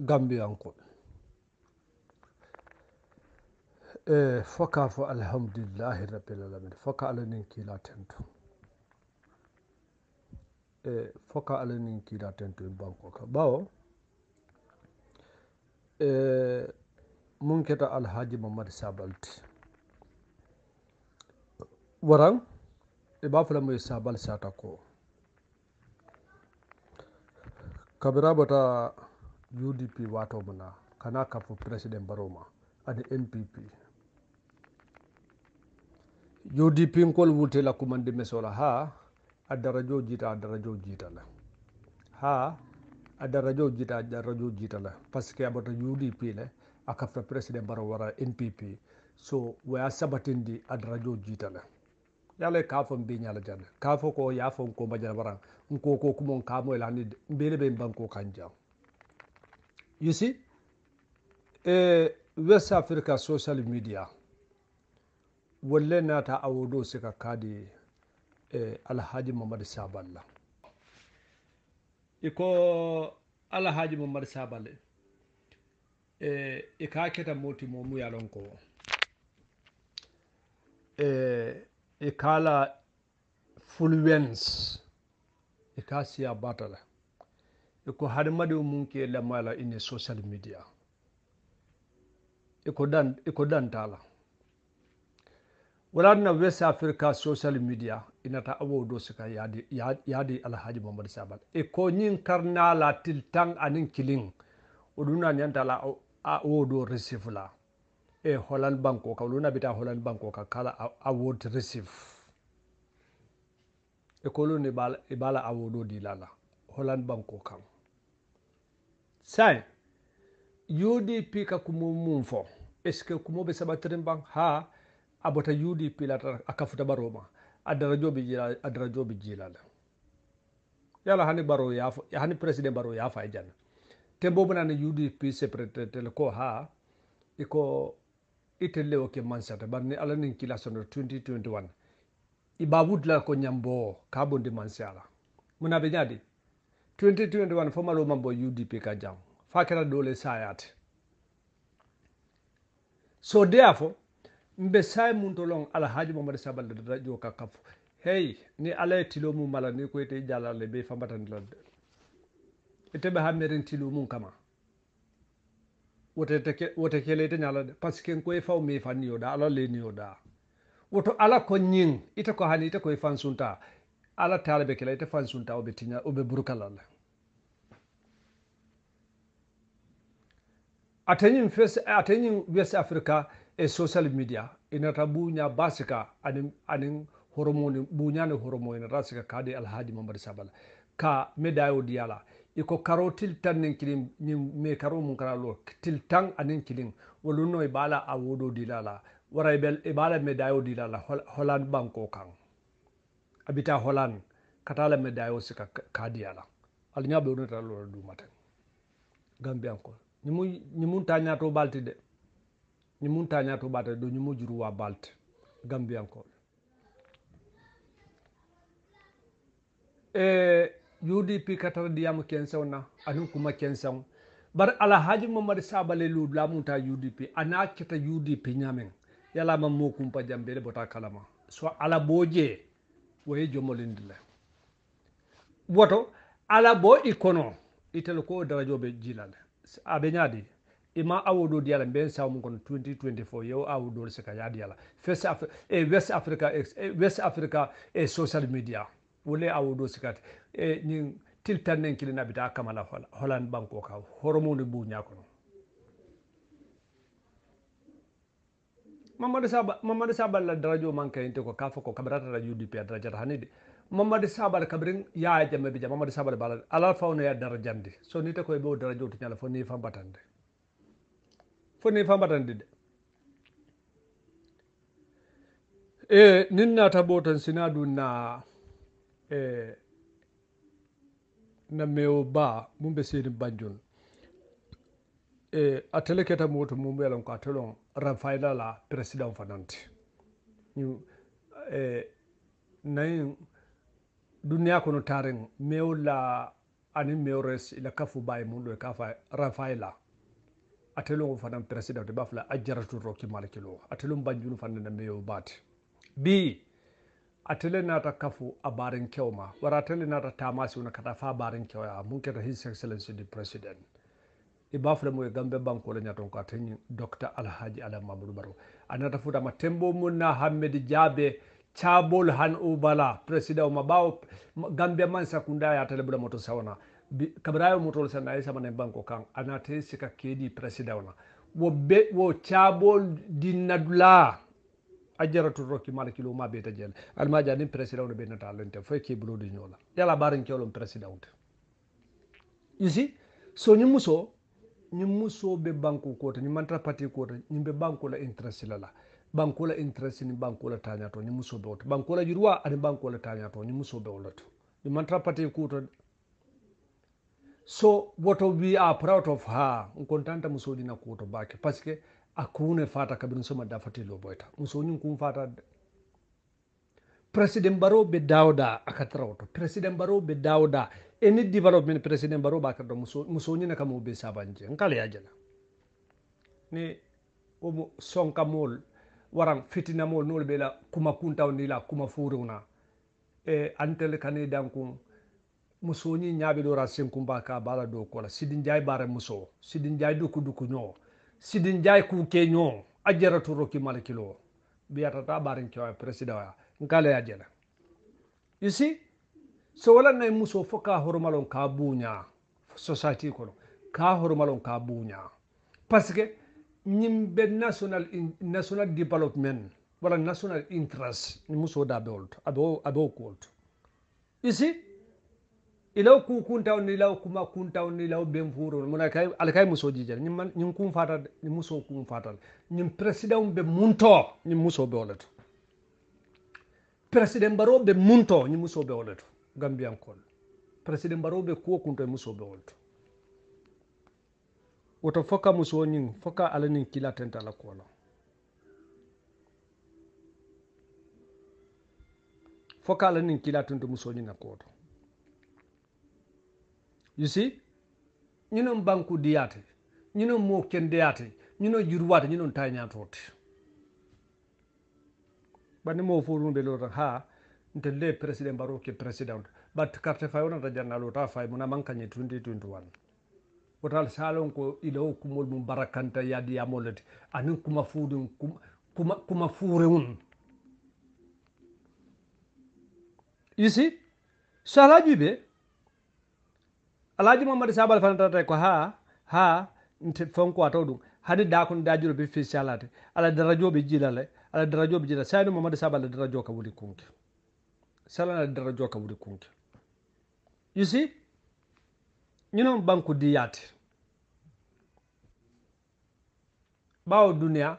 gambiyanku e eh, foka fo alhamdulillahi rabbil alamin foka alanin kila tento e eh, foka alanin kila tento in banko ka bawo e mun keta alhaji mamad sabalti waran e ba fula moye sabal sata ko kabira bata udp wato mana kana kafo president baroma ade mpp udp nkol wultela kumandi mesola ha ada rajo jita ada rajo jita la ha ada rajo jita ada rajo jita la parce que abata udp le a president baro wara npp so sabatin di ada rajo jita la yale ka fo mbe nyala janna ka fo ko ya fo ko mbajara barang nko ko kumon kamo elani mbele be banko You see, uh, West Africa social media, walle na ta awodo suka kade uh, Alhaji Muhammad Saballa. Iko Alhaji Muhammad Saballa, uh, eh, ikaketa moti momu ya lonko. Uh, ikala fulwens, ikasiya batala. e ko mun mum ke lamala ine social media eko dan eko dantala na west africa social media inata awo do sika yadi yadi alhaji mamadu sabal e ko karna la til tan anin kilin o ɗuna la awo do receive la e holan banko ka luna bita holan banko ka kala award receive e koloni ibala awodo dilala holan banko kan sin udp ka kumo mum fo est ce que kumo ɓe saɓatirin ban ha a bota udp lata a kafuta ɓaro ma a darajoɓe jila a darajoɓe jilala yala hani ɓaro yafa hani président ɓaro yafa e janna te bobanani udp sépréta tel ko ha iko e itelle o ke mansata barni alanin kilasono 2021 i ɓawudlala ko ñambowo ka bondi mansi ala munaɓe ñadi 2021 fof maloma mbo udp ka jam fa kerata ɗole sayate so deya fo mbe saye mum to long ala haaji momaɗe sabalde radio ka kafo hey ni alaye tilo mum mala ni koyte jalalle ɓe fambatani ladde eteɓe ha meren tilo mum kama wotewote keleyte ñalade par ce que koye faw mifan niyoɗa ala leniyoɗa woto ala ko ñing ita ko hani ita koye fan sunta ala taala be kela ite fan sunta obe buruka oɓe burkalalla ateñin ateñin west africa e social media inata bunya basika anin anin hormone horomoni ɓuñani horomo inata sika kaade alhaji mamadou sabal ka medayo diala iko karo til tan nin kilin ñin me karo mun kara lo til tan anin kilim wolunno e ɓaala a woɗo dilala wara e ɓaala medayo dilala holande banko kang abita holan katala me dayo sika kadiyala ali ñaɓe wonata lora dumaten gambiyankol ñimu ñimun tañato balti de ñimun tañato balte do ñimu juru wa balte gambiyankol e eh, udp katara diyama kensew na anin kuma kensew bar alhaji mamad sabale lu lamunta udp ana kita udp ñamen yalama mokumpa jambele bota kalama so ala boje woye jommolindila woto ala bo i kono itele ko darajo ɓe jilal aɓe ñaadi ima awoɗoɗi yala mben sawmu kono 2024 yew awoɗol sika yaadi yala fes e eh, west africa eh, eh, west africa e social media wole awoɗo sikati e ñin tiltannen kilinaɓita kamala holan banko ka horomode buña kono mamadou sabal mamadou sabal la manke inte ko ka fo ko kabarata la udp a ya darajata hanide mamadou sabal kabarin yaa jamme bija mamadou sabal bala ala fawno ya jandi so ni te koye ɓe o darajo to ñala fo ni fambatande fo fambatande e nin nata tan sina na e na meo ba mum e eh, atele keta moto mum yalon ko atelon rafaida la president fananti ñu e eh, nayin duniya kono tarin mew la ani mewres ila kafu baye mun ɗo e kafa a atelon o fanan president de bafla ajjaratu roki malakilo atelon banjunu fanana meyo bati bi atele nata kafu a barin o ma wara atele nata tamasi wani kata fa barin kyau ya mun keta his excellency the president e bafre mum e gambe bankole nyaton ko aten docteur alhaji adam mamadou baro anata ma tembo munna hamedi jabe chabol han o bala président ma gambe man sakunda ya ɓuɗa moto sawana moto motol sanay ay samane banko kan anata sika kedi president na wo be wo chabol dinadula ajara jaratu roki mala kilo ma beta jel almaja ni president no benata alante foy ke bulo de ñola yala barin kelo president you see so nyimuso. muso ñiŋ musoo be banku koota ñiŋ mantara pati koota ñiŋ be banku la interest la la banku la interest niŋ banku la taañaato ñiŋ musoo be wo to la yiriwa aniŋ banku la taañaato ñiŋ musoo be wo le to pati kuuto so woto we are proud of her nkontanta musoo na kuuto baake parce que a kuŋo ne soma dafati loo boyita musoo ñiŋ kuŋ faata president baroo be daawo daa president baroo be daawo eni dibaro min president baro do muso muso na kamu be sabanje en kala yajala ni o son kamol waran fitina mol nol be la kuma kunta ni la kuma furuna e antel danku muso ni ñaaɓe do rasen kum ka bala do kola sidin jay bare muso sidin jay duku kudu kuno sidin diay kuke nyo a jaratoroki mala kilo o mbiyatata ɓaren kewa ya en kala yajala you see so walannayi muso fo ka horomalon ka buña society kono ka horomalon ka buña parce que ñim be national national development wala national interest ni muso da be wolto abe wo kuwolto isi ilaw ku kuntaw ni ilaw kuma kuntaw ni ilaw ben furo muna kay ala kay muso jijal ñim man ñim kun fatal ni muso kun fatal ñim president be munto ni muso be wolto president baro be munto ni muso be wolto gambiyankol président mbaro be kuwo kunto e musoɓe wol to woto musoo ñiŋ fo ka ala nin kila tenta ala kuwola foka ala nin kila tenta muso ñin na kuwoto you see ñinon banku diyaate ñinon mo kendeyaate ñinon jirwaate ñinon tañatote banni mo fo ɗum ɓe lo tan haa ntelle president baro ke president but carte karte fayona ta jannalo ta fay manka mankañe 2021 wotal salon ko ilawo kumol mum barakanta yaadi yamolete anin kuma fuudin kuma kuma fuurewun isi so alaji ɓe alaji mamadou sabal fanatata ko ha ha nte fonko ataw ɗum hade dakon dajiro ɓe fi salate ala be jilale ala be jilale sayno mamadou sabal ala darajo ka woni kunki salana nder joka wuri kunke you see ñi noon banque diyaate ɓawo duniya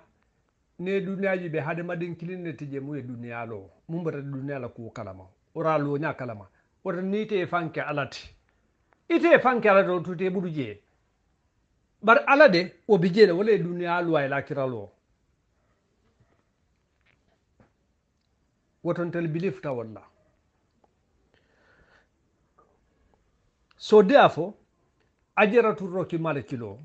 ne duniyaji ɓe haade maɗin kilinne tije mu e duniyalo o mumbatade duniyala kuwo kalama oraloña kalama wota ni ite e fanke alate ite e fanke alate o tuti e ɓuɗu jeye bar ala de o bijeede wala e duniyalo ay e lakiralo o woton tel bilif tawolla so therefore ajaratu roki male kilo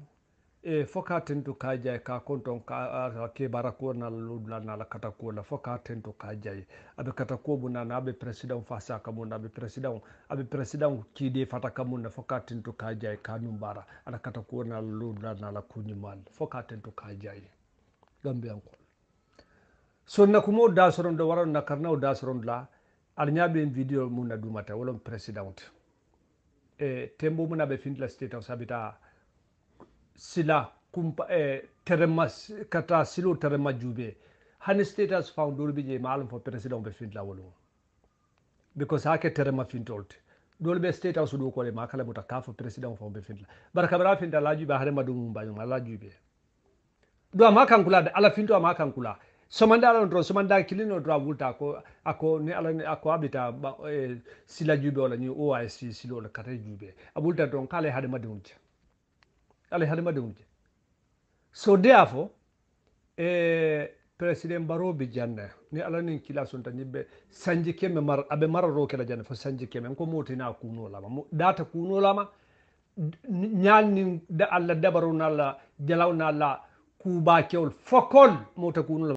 e foka tento e ka jaye ka konton ka ke barako na lula na la katako la foka tento ka jaye abe katako bu na abe president fasa e ka buna abe president abe president ki de fata ka buna foka tento ka jaye ka numbara ala katako na lula na la kunyi mal foka tento ka jaye gambe anko so na kumo da soron do waron na karna da soron la alnya be video mun na dumata wolon president eh, tembo muna befindla state house habita sila kumpa eh, terema kata silo terema jube hani state house foundor bije malum fo president befindla wolo because hake terema fintolt dole be state house do kole makala buta kafo president fo befindla barka bara finda laju ba hare madum mbanyo laju be do amakan kula da ala finto amakan kula somandaala on droit somandaa kilino droit wulta ko ako ni alani ako abita e sila juuɓe walla ni oas silo walla kata juuɓe a wulta don ka alay haade madde wulje alay haade madde wulje so deya fo e président mbaroɓe janna ni alani kila son tan yimɓe sañdji keme mar aɓe maroro kela janna fo sañdji keme ko motina kunolama data kunolama ñalni allah dabaru nalla jalaw nalla kuuba kewol fokol mota kunolama